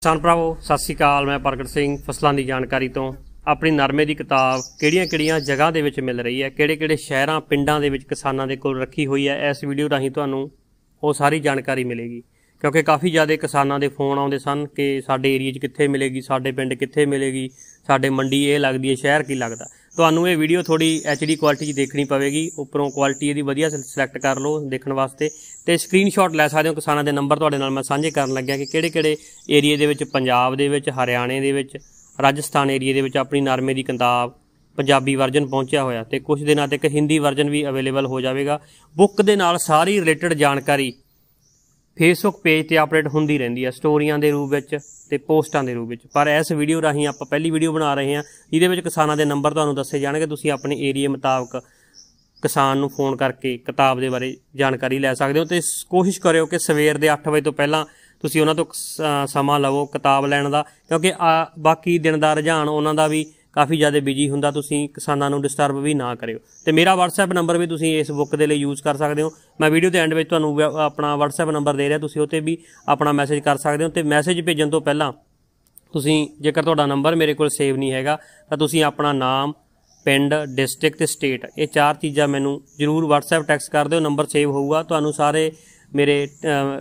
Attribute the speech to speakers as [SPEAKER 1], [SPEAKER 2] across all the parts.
[SPEAKER 1] ਕਿਸਾਨ ਭਰਾਵੋ ਸਤਿ ਸ਼੍ਰੀ ਅਕਾਲ ਮੈਂ ਪ੍ਰਗਟ ਸਿੰਘ ਫਸਲਾਂ ਦੀ ਜਾਣਕਾਰੀ ਤੋਂ ਆਪਣੀ ਨਰਮੇ ਦੀ ਕਿਤਾਬ ਕਿਹੜੀਆਂ-ਕਿਹੜੀਆਂ ਜਗ੍ਹਾ ਦੇ ਵਿੱਚ ਮਿਲ ਰਹੀ ਹੈ ਕਿਹੜੇ-ਕਿਹੜੇ ਸ਼ਹਿਰਾਂ ਪਿੰਡਾਂ ਦੇ ਵਿੱਚ ਕਿਸਾਨਾਂ ਦੇ ਕੋਲ ਰੱਖੀ ਹੋਈ ਹੈ ਇਸ ਵੀਡੀਓ ਰਾਹੀਂ ਤੁਹਾਨੂੰ ਉਹ ਸਾਰੀ ਜਾਣਕਾਰੀ ਮਿਲੇਗੀ ਕਿਉਂਕਿ ਕਾਫੀ ਜ਼ਿਆਦਾ ਕਿਸਾਨਾਂ ਦੇ ਫੋਨ ਆਉਂਦੇ ਸਨ ਕਿ ਸਾਡੇ ਏਰੀਆ 'ਚ ਕਿੱਥੇ ਮਿਲੇਗੀ ਸਾਡੇ ਪਿੰਡ ਕਿੱਥੇ ਮਿਲੇਗੀ ਸਾਡੇ ਮੰਡੀ ਇਹ ਲੱਗਦੀ ਹੈ ਸ਼ਹਿਰ ਕੀ ਲੱਗਦਾ ਤੁਹਾਨੂੰ ਇਹ ਵੀਡੀਓ ਥੋੜੀ ਐਚਡੀ ਕੁਆਲਿਟੀ 'ਚ ਦੇਖਣੀ ਪਵੇਗੀ ਉੱਪਰੋਂ ਕੁਆਲਿਟੀ ਇਹਦੀ ਵਧੀਆ ਸਿਲੈਕਟ ਕਰ ਲਓ ਦੇਖਣ ਵਾਸਤੇ ਤੇ ਸਕਰੀਨਸ਼ਾਟ ਲੈ ਸਕਦੇ ਹੋ ਕਿਸਾਨਾਂ ਦੇ ਨੰਬਰ ਤੁਹਾਡੇ ਨਾਲ ਮੈਂ ਸਾਂਝੇ ਕਰਨ ਲੱਗਿਆ ਕਿ ਕਿਹੜੇ-ਕਿਹੜੇ ਏਰੀਆ ਦੇ ਵਿੱਚ ਪੰਜਾਬ ਦੇ ਵਿੱਚ ਹਰਿਆਣੇ ਦੇ ਵਿੱਚ ਰਾਜਸਥਾਨ ਏਰੀਆ ਦੇ ਵਿੱਚ ਆਪਣੀ ਨਰਮੇ ਦੀ ਕਿਤਾਬ ਪੰਜਾਬੀ ਵਰਜਨ ਪਹੁੰਚਿਆ ਹੋਇਆ ਤੇ ਕੁਝ ਦਿਨਾਂ ਤੱਕ ਹਿੰਦੀ ਵਰਜਨ ਵੀ ਅਵੇਲੇਬਲ ਹੋ ਜਾਵੇਗਾ ਬੁੱਕ ਦੇ ਨਾਲ ਸਾਰੀ ਰਿਲੇਟਡ ਜਾਣਕਾਰੀ ਫੇਸਬੁੱਕ ਪੇਜ ਤੇ ਅਪਡੇਟ ਹੁੰਦੀ ਰਹਿੰਦੀ ਆ ਸਟੋਰੀਆਂ ਦੇ ਰੂਪ ਵਿੱਚ ਤੇ ਪੋਸਟਾਂ ਦੇ ਰੂਪ ਵਿੱਚ ਪਰ ਇਸ ਵੀਡੀਓ ਰਾਹੀਂ ਆਪਾਂ ਪਹਿਲੀ ਵੀਡੀਓ ਬਣਾ ਰਹੇ ਹਾਂ ਜਿਹਦੇ ਵਿੱਚ ਕਿਸਾਨਾਂ ਦੇ ਨੰਬਰ ਤੁਹਾਨੂੰ ਦੱਸੇ ਜਾਣਗੇ ਤੁਸੀਂ ਆਪਣੇ ਏਰੀਆ ਮੁਤਾਬਕ ਕਿਸਾਨ ਨੂੰ ਫੋਨ ਕਰਕੇ ਕਿਤਾਬ ਦੇ ਬਾਰੇ ਜਾਣਕਾਰੀ ਲੈ ਸਕਦੇ ਹੋ ਤੇ ਕੋਸ਼ਿਸ਼ ਕਰਿਓ ਕਿ ਸਵੇਰ ਦੇ 8 ਵਜੇ ਤੋਂ ਪਹਿਲਾਂ ਤੁਸੀਂ ਉਹਨਾਂ ਤੋਂ ਸਮਾਂ ਲਵੋ ਕਿਤਾਬ ਲੈਣ ਦਾ ਕਿਉਂਕਿ ਬਾਕੀ ਦਿਨ ਦਾ ਰੁਝਾਨ ਉਹਨਾਂ ਦਾ ਵੀ ਕਾਫੀ ਜ਼ਿਆਦਾ ਬਿਜੀ ਹੁੰਦਾ ਤੁਸੀਂ ਕਿਸਾਨਾਂ ਨੂੰ ਡਿਸਟਰਬ ਵੀ ਨਾ ਕਰਿਓ ਤੇ ਮੇਰਾ WhatsApp ਨੰਬਰ ਵੀ ਤੁਸੀਂ ਇਸ ਬੁੱਕ ਦੇ ਲਈ ਯੂਜ਼ ਕਰ ਸਕਦੇ ਹੋ ਮੈਂ ਵੀਡੀਓ ਦੇ ਐਂਡ ਵਿੱਚ ਤੁਹਾਨੂੰ ਆਪਣਾ WhatsApp ਨੰਬਰ ਦੇ ਰਿਹਾ ਤੁਸੀਂ ਉੱਤੇ ਵੀ ਆਪਣਾ ਮੈਸੇਜ ਕਰ ਸਕਦੇ ਹੋ ਤੇ ਮੈਸੇਜ ਭੇਜਣ ਤੋਂ ਪਹਿਲਾਂ ਤੁਸੀਂ ਜੇਕਰ ਤੁਹਾਡਾ ਨੰਬਰ ਮੇਰੇ ਕੋਲ ਸੇਵ ਨਹੀਂ ਹੈਗਾ ਤਾਂ ਤੁਸੀਂ ਆਪਣਾ ਨਾਮ ਪਿੰਡ ਡਿਸਟ੍ਰਿਕਟ ਤੇ ਸਟੇਟ ਇਹ ਚਾਰ ਚੀਜ਼ਾਂ ਮੈਨੂੰ ਜ਼ਰੂਰ WhatsApp ਟੈਕਸ ਕਰ ਦਿਓ ਨੰਬਰ ਸੇਵ ਹੋਊਗਾ ਤੁਹਾਨੂੰ ਸਾਰੇ ਮੇਰੇ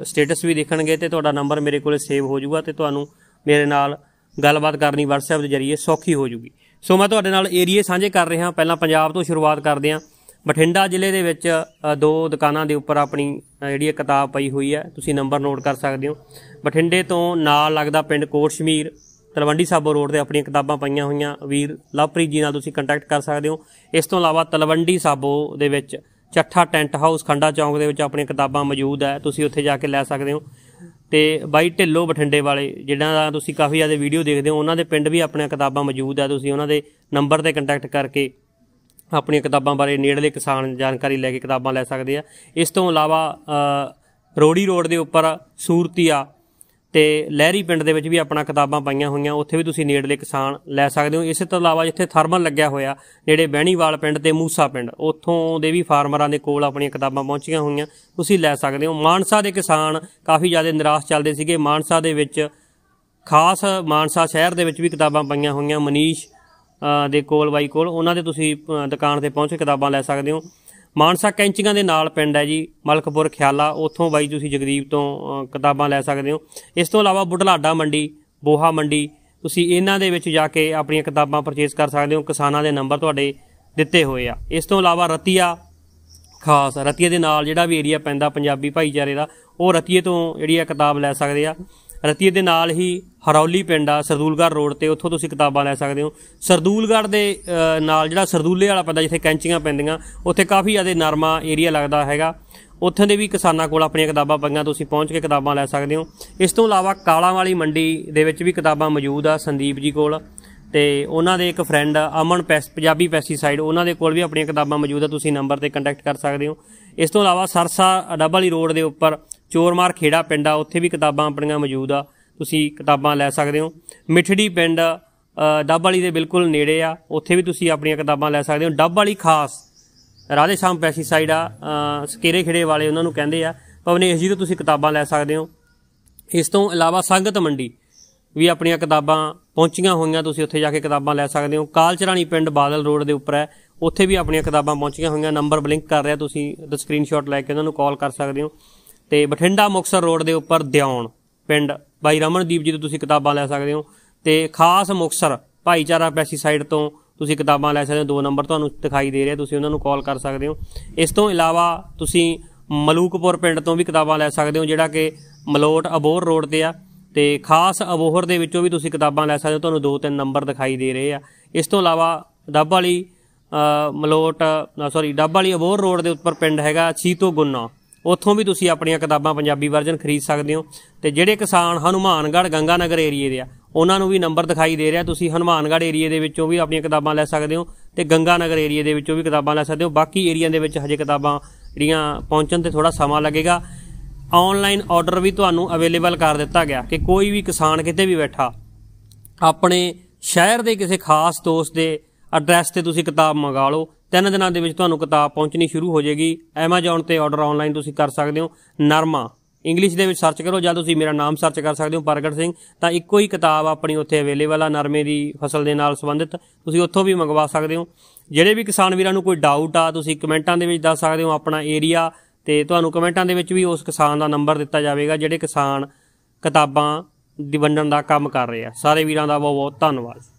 [SPEAKER 1] ਸਟੇਟਸ ਵੀ ਦੇਖਣਗੇ ਤੇ ਤੁਹਾਡਾ ਨੰਬਰ ਮੇਰੇ ਕੋਲੇ ਸੇਵ ਹੋ ਜਾਊਗਾ ਤੇ ਤੁਹਾਨੂੰ ਮੇਰੇ ਨਾਲ ਗੱਲਬਾਤ ਕਰਨੀ WhatsApp ਦੇ ਜ਼ਰੀਏ ਸੌਖੀ ਹੋ ਜਾਊਗੀ ਸੋ ਮੈਂ ਤੁਹਾਡੇ ਨਾਲ ਏਰੀਏ ਸਾਂਝੇ ਕਰ ਰਿਹਾ ਪਹਿਲਾਂ ਪੰਜਾਬ ਤੋਂ ਸ਼ੁਰੂਆਤ ਕਰਦੇ ਹਾਂ ਬਠਿੰਡਾ ਜ਼ਿਲ੍ਹੇ ਦੇ ਵਿੱਚ ਦੋ ਦੁਕਾਨਾਂ ਦੇ ਉੱਪਰ ਆਪਣੀ ਜਿਹੜੀ ਕਿਤਾਬ ਪਈ ਹੋਈ ਹੈ ਤੁਸੀਂ ਨੰਬਰ ਨੋਟ ਕਰ ਸਕਦੇ ਹੋ ਬਠਿੰਡੇ ਤੋਂ ਨਾਲ ਲੱਗਦਾ ਪਿੰਡ ਕੋਟਸ਼ਮੀਰ ਤਲਵੰਡੀ ਸਾਬੋ ਰੋਡ ਤੇ ਆਪਣੀਆਂ ਕਿਤਾਬਾਂ ਪਈਆਂ ਹੋਈਆਂ ਵੀਰ ਲਵਪ੍ਰੀਤ ਜੀ ਨਾਲ ਤੁਸੀਂ ਕੰਟੈਕਟ ਕਰ ਸਕਦੇ ਹੋ ਇਸ ਤੋਂ ਇਲਾਵਾ ਤਲਵੰਡੀ ਸਾਬੋ ਦੇ ਵਿੱਚ ਚੱਠਾ ਟੈਂਟ ਹਾਊਸ ਖੰਡਾ ਚੌਂਕ ਦੇ ਵਿੱਚ ਆਪਣੀਆਂ ਕਿਤਾਬਾਂ ਮੌਜੂਦ ਹੈ ਤੁਸੀਂ ਉੱਥੇ ਜਾ ਕੇ ਲੈ ਸਕਦੇ ਹੋ ਤੇ ਬਾਈ ਢਿੱਲੋ ਬਠਿੰਡੇ ਵਾਲੇ ਜਿਨ੍ਹਾਂ ਦਾ ਤੁਸੀਂ ਕਾਫੀ ਜ਼ਿਆਦਾ ਵੀਡੀਓ ਦੇਖਦੇ ਹੋ ਉਹਨਾਂ ਦੇ ਪਿੰਡ ਵੀ ਆਪਣੀਆਂ ਕਿਤਾਬਾਂ ਮੌਜੂਦ ਆ ਤੁਸੀਂ ਉਹਨਾਂ ਦੇ ਨੰਬਰ ਤੇ ਕੰਟੈਕਟ ਕਰਕੇ ਆਪਣੀਆਂ ਕਿਤਾਬਾਂ ਬਾਰੇ ਨੇੜਲੇ ਕਿਸਾਨ ਜਾਣਕਾਰੀ ਲੈ ਕੇ ਕਿਤਾਬਾਂ ਲੈ ਸਕਦੇ ਆ ਇਸ ਤੋਂ ਇਲਾਵਾ ਰੋੜੀ ਰੋਡ ਦੇ ਉੱਪਰ ਸੂਰਤੀਆ ਤੇ ਲਹਿਰੀ ਪਿੰਡ ਦੇ ਵਿੱਚ ਵੀ ਆਪਣਾ ਕਿਤਾਬਾਂ ਪਾਈਆਂ ਹੋਈਆਂ ਉੱਥੇ ਵੀ ਤੁਸੀਂ ਨੇੜਲੇ ਕਿਸਾਨ ਲੈ ਸਕਦੇ ਹੋ ਇਸੇ ਤੋਂ ਇਲਾਵਾ ਜਿੱਥੇ ਥਰਮਲ ਲੱਗਿਆ ਹੋਇਆ ਨੇੜੇ ਬਹਿਣੀਵਾਲ ਪਿੰਡ ਤੇ ਮੂਸਾ ਪਿੰਡ ਉੱਥੋਂ ਦੇ ਵੀ ਫਾਰਮਰਾਂ ਦੇ ਕੋਲ ਆਪਣੀਆਂ ਕਿਤਾਬਾਂ ਪਹੁੰਚੀਆਂ ਹੋਈਆਂ ਤੁਸੀਂ ਲੈ ਸਕਦੇ ਹੋ ਮਾਨਸਾ ਦੇ ਕਿਸਾਨ ਕਾਫੀ ਜ਼ਿਆਦਾ ਨਿਰਾਸ਼ ਚੱਲਦੇ ਸੀਗੇ ਮਾਨਸਾ ਦੇ ਵਿੱਚ ਖਾਸ ਮਾਨਸਾ ਸ਼ਹਿਰ ਦੇ ਵਿੱਚ ਵੀ ਕਿਤਾਬਾਂ ਪਾਈਆਂ ਹੋਈਆਂ ਮਨੀਸ਼ ਦੇ ਕੋਲ ਬਾਈ ਕੋਲ ਉਹਨਾਂ ਦੇ ਤੁਸੀਂ ਦੁਕਾਨ ਤੇ ਪਹੁੰਚ ਕੇ ਕਿਤਾਬਾਂ ਲੈ ਸਕਦੇ ਹੋ ਮਾਨਸਾ ਕੈਂਚੀਆਂ ਦੇ ਨਾਲ ਪਿੰਡ ਹੈ ਜੀ ਮਲਕਪੁਰ ਖਿਆਲਾ ਉੱਥੋਂ ਬਾਈ ਤੁਸੀਂ ਜਗਦੀਪ ਤੋਂ ਕਿਤਾਬਾਂ ਲੈ ਸਕਦੇ ਹੋ ਇਸ ਤੋਂ ਇਲਾਵਾ ਬੁਢਲਾਡਾ ਮੰਡੀ ਬੋਹਾ ਮੰਡੀ ਤੁਸੀਂ ਇਹਨਾਂ ਦੇ ਵਿੱਚ ਜਾ ਕੇ ਆਪਣੀਆਂ ਕਿਤਾਬਾਂ ਪਰਚੇਸ ਕਰ ਸਕਦੇ ਹੋ ਕਿਸਾਨਾਂ ਦੇ ਨੰਬਰ ਤੁਹਾਡੇ ਦਿੱਤੇ ਹੋਏ ਆ ਇਸ ਤੋਂ ਇਲਾਵਾ ਰਤੀਆ ਖਾਸ ਰਤੀਆ ਦੇ ਨਾਲ ਜਿਹੜਾ ਵੀ ਏਰੀਆ ਪੈਂਦਾ ਪੰਜਾਬੀ ਭਾਈਚਾਰੇ ਦਾ ਉਹ ਰਤੀਏ ਤੋਂ ਜਿਹੜੀ ਆ ਕਿਤਾਬ ਲੈ ਸਕਦੇ ਆ ਰਤੀਏ ਦੇ ਨਾਲ ਹੀ ਹਰੌਲੀ ਪਿੰਡ ਆ ਸਰਦੂਲਗੜ ਰੋਡ ਤੇ ਉੱਥੋਂ ਤੁਸੀਂ ਕਿਤਾਬਾਂ ਲੈ ਸਕਦੇ ਹੋ ਸਰਦੂਲਗੜ ਦੇ ਨਾਲ ਜਿਹੜਾ ਸਰਦੂਲੇ ਵਾਲਾ ਪਿੰਡ ਜਿੱਥੇ ਕੈਂਚੀਆਂ ਪੈਂਦੀਆਂ ਉੱਥੇ ਕਾਫੀ ਜ਼ਿਆਦਾ ਨਰਮਾ ਏਰੀਆ ਲੱਗਦਾ ਹੈਗਾ ਉੱਥੇ ਦੇ ਵੀ ਕਿਸਾਨਾਂ ਕੋਲ ਆਪਣੀਆਂ ਕਿਤਾਬਾਂ ਪਈਆਂ ਤੁਸੀਂ ਪਹੁੰਚ ਕੇ ਕਿਤਾਬਾਂ ਲੈ ਸਕਦੇ ਹੋ ਇਸ ਤੋਂ ਇਲਾਵਾ ਕਾਲਾਂ ਵਾਲੀ ਮੰਡੀ ਦੇ ਵਿੱਚ ਵੀ ਕਿਤਾਬਾਂ ਮੌਜੂਦ ਆ ਸੰਦੀਪ ਜੀ ਕੋਲ ਤੇ ਉਹਨਾਂ ਦੇ ਇੱਕ ਫਰੈਂਡ ਅਮਨ ਪੰਜਾਬੀ ਪੈਸਟੀਸਾਈਡ ਉਹਨਾਂ ਦੇ ਕੋਲ ਵੀ ਆਪਣੀਆਂ ਕਿਤਾਬਾਂ ਮੌਜੂਦ ਆ ਤੁਸੀਂ ਨੰਬਰ ਤੇ ਕੰਟੈਕਟ ਕਰ ਸਕਦੇ ਹੋ ਇਸ ਤੋਂ ਇਲਾਵਾ ਸਰਸਾ ਡਬਲ ਹੀ ਰੋਡ ਦੇ ਉੱਪਰ ਚੋਰਮਾਰ ਖੇੜਾ ਪਿੰਡ ਆ ਉੱਥੇ ਵੀ ਕਿਤਾਬਾਂ ਆਪਣੀਆਂ ਮੌਜੂਦ ਆ ਤੁਸੀਂ ਕਿਤਾਬਾਂ ਲੈ ਸਕਦੇ ਹੋ ਮਿਠੜੀ ਪਿੰਡ ਡੱਬ ਵਾਲੀ ਦੇ ਬਿਲਕੁਲ ਨੇੜੇ ਆ ਉੱਥੇ ਵੀ ਤੁਸੀਂ ਆਪਣੀਆਂ ਕਿਤਾਬਾਂ ਲੈ ਸਕਦੇ ਹੋ ਡੱਬ ਵਾਲੀ ਖਾਸ ਰਾਧੇ ਸ਼ਾਮ ਸਾਈਡ ਆ ਸਕੇਰੇ ਖੇੜੇ ਵਾਲੇ ਉਹਨਾਂ ਨੂੰ ਕਹਿੰਦੇ ਆ ਭਵਨੇਸ਼ ਜੀ ਤੋਂ ਤੁਸੀਂ ਕਿਤਾਬਾਂ ਲੈ ਸਕਦੇ ਹੋ ਇਸ ਤੋਂ ਇਲਾਵਾ ਸੰਗਤ ਮੰਡੀ ਵੀ ਆਪਣੀਆਂ ਕਿਤਾਬਾਂ ਪਹੁੰਚੀਆਂ ਹੋਈਆਂ ਤੁਸੀਂ ਉੱਥੇ ਜਾ ਕੇ ਕਿਤਾਬਾਂ ਲੈ ਸਕਦੇ ਹੋ ਕਾਲਚਰਾਣੀ ਪਿੰਡ ਬਾਦਲ ਰੋਡ ਦੇ ਉੱਪਰ ਹੈ ਉੱਥੇ ਵੀ ਆਪਣੀਆਂ ਕਿਤਾਬਾਂ ਪਹੁੰਚੀਆਂ ਹੋਈਆਂ ਨੰਬਰ ਬਲਿੰਕ ਕਰ ਰਿਹਾ ਤੁਸੀਂ ਸਕਰੀਨਸ਼ਾਟ ਲੈ ਕੇ ਉਹਨਾਂ ਨੂੰ ਕਾਲ ਕਰ ਸਕਦੇ ਹੋ ਤੇ ਬਠਿੰਡਾ ਮੁਕਸਰ ਰੋਡ ਦੇ ਉੱਪਰ ਦਿਉਣ ਪਿੰਡ ਬਾਈ ਰਮਨਦੀਪ ਜੀ ਤੋਂ ਤੁਸੀਂ ਕਿਤਾਬਾਂ ਲੈ ਸਕਦੇ ਹੋ ਤੇ ਖਾਸ ਮੁਕਸਰ ਭਾਈਚਾਰਾ ਪੈਸਟੀਸਾਈਡ ਤੋਂ ਤੁਸੀਂ ਕਿਤਾਬਾਂ ਲੈ ਸਕਦੇ ਹੋ ਦੋ ਨੰਬਰ ਤੁਹਾਨੂੰ ਦਿਖਾਈ ਦੇ ਰਿਹਾ ਤੁਸੀਂ ਉਹਨਾਂ ਨੂੰ ਕਾਲ ਕਰ ਸਕਦੇ ਹੋ ਇਸ ਤੋਂ ਇਲਾਵਾ ਤੁਸੀਂ ਮਲੂਕਪੁਰ ਪਿੰਡ ਤੋਂ ਵੀ ਕਿਤਾਬਾਂ ਲੈ ਸਕਦੇ ਹੋ ਜਿਹੜਾ ਕਿ ਮਲੋਟ ਅਬੋਹਰ ਰੋਡ ਤੇ ਆ ਤੇ ਖਾਸ ਅਬੋਹਰ ਦੇ ਵਿੱਚੋਂ ਵੀ ਤੁਸੀਂ ਕਿਤਾਬਾਂ ਲੈ ਸਕਦੇ ਹੋ ਤੁਹਾਨੂੰ ਦੋ ਤਿੰਨ ਨੰਬਰ ਦਿਖਾਈ ਦੇ ਰਹੇ ਆ ਇਸ ਤੋਂ ਇਲਾਵਾ ਡੱਬ ਵਾਲੀ ਮਲੋਟ ਸੌਰੀ ਡੱਬ ਵਾਲੀ ਅਬੋਹਰ ਰੋਡ ਦੇ ਉੱਪਰ ਪਿੰਡ ਹੈਗਾ ਛੀਤੋ ਗੁੰਨਾ ਉੱਥੋਂ ਵੀ ਤੁਸੀਂ ਆਪਣੀਆਂ ਕਿਤਾਬਾਂ ਪੰਜਾਬੀ ਵਰਜ਼ਨ ਖਰੀਦ ਸਕਦੇ ਹੋ ਤੇ ਜਿਹੜੇ ਕਿਸਾਨ ਹਨੂਮਾਨਗੜ੍ਹ ਗੰਗਾਨਗਰ ਏਰੀਏ ਦੇ ਆ ਉਹਨਾਂ ਨੂੰ ਵੀ ਨੰਬਰ ਦਿਖਾਈ ਦੇ ਰਿਹਾ ਤੁਸੀਂ ਹਨੂਮਾਨਗੜ੍ਹ ਏਰੀਏ ਦੇ ਵਿੱਚੋਂ ਵੀ ਆਪਣੀਆਂ ਕਿਤਾਬਾਂ ਲੈ ਸਕਦੇ ਹੋ ਤੇ ਗੰਗਾਨਗਰ ਏਰੀਏ ਦੇ ਵਿੱਚੋਂ ਵੀ ਕਿਤਾਬਾਂ ਲੈ ਸਕਦੇ ਹੋ ਬਾਕੀ ਏਰੀਆ ਦੇ ਵਿੱਚ ਹਜੇ ਕਿਤਾਬਾਂ ਜਿਹੜੀਆਂ ਪਹੁੰਚਣ ਤੇ ਥੋੜਾ ਸਮਾਂ ਲੱਗੇਗਾ ਆਨਲਾਈਨ ਆਰਡਰ ਵੀ ਤੁਹਾਨੂੰ ਅਵੇਲੇਬਲ ਕਰ ਦਿੱਤਾ ਗਿਆ ਕਿ ਕੋਈ ਵੀ ਕਿਸਾਨ ਕਿਤੇ ਵੀ ਬੈਠਾ ਆਪਣੇ ਸ਼ਹਿਰ ਦੇ ਕਿਸੇ ਖਾਸ ਦੋਸਤ ਦੇ ਐਡਰੈਸ ਤੇ ਤੁਸੀਂ ਕਿਤਾਬ ਮੰਗਾ ਲਓ ਤਿੰਨ ਦਿਨਾਂ ਦੇ ਵਿੱਚ ਤੁਹਾਨੂੰ ਕਿਤਾਬ ਪਹੁੰਚਣੀ ਸ਼ੁਰੂ ਹੋ ਜਾਏਗੀ Amazon ਤੇ ਆਰਡਰ ਆਨਲਾਈਨ ਤੁਸੀਂ ਕਰ ਸਕਦੇ ਹੋ ਨਰਮਾ ਇੰਗਲਿਸ਼ ਦੇ ਵਿੱਚ ਸਰਚ ਕਰੋ ਜਾਂ ਤੁਸੀਂ ਮੇਰਾ ਨਾਮ ਸਰਚ ਕਰ ਸਕਦੇ ਹੋ ਪ੍ਰਗਟ ਸਿੰਘ ਤਾਂ ਇੱਕੋ ਹੀ ਕਿਤਾਬ ਆਪਣੀ ਉੱਥੇ ਅਵੇਲੇਬਲ ਆ ਨਰਮੇ ਦੀ ਫਸਲ ਦੇ ਨਾਲ ਸੰਬੰਧਿਤ ਤੁਸੀਂ ਉੱਥੋਂ ਵੀ ਮੰਗਵਾ ਸਕਦੇ ਹੋ ਜਿਹੜੇ ਵੀ ਕਿਸਾਨ ਵੀਰਾਂ ਨੂੰ ਕੋਈ ਡਾਊਟ ਆ ਤੁਸੀਂ ਕਮੈਂਟਾਂ ਦੇ ਵਿੱਚ ਦੱਸ ਸਕਦੇ ਹੋ ਆਪਣਾ ਏਰੀਆ ਤੇ ਤੁਹਾਨੂੰ ਕਮੈਂਟਾਂ ਦੇ ਵਿੱਚ ਵੀ ਉਸ ਕਿਸਾਨ ਦਾ ਨੰਬਰ ਦਿੱਤਾ ਜਾਵੇਗਾ ਜਿਹੜੇ ਕਿਸਾਨ ਕਿਤਾਬਾਂ ਦੀ ਵੰਡਣ ਦਾ ਕੰਮ ਕਰ ਰਹੇ ਆ ਸਾਰੇ ਵੀਰਾਂ ਦਾ ਬਹੁਤ ਬਹੁਤ ਧੰਨਵਾਦ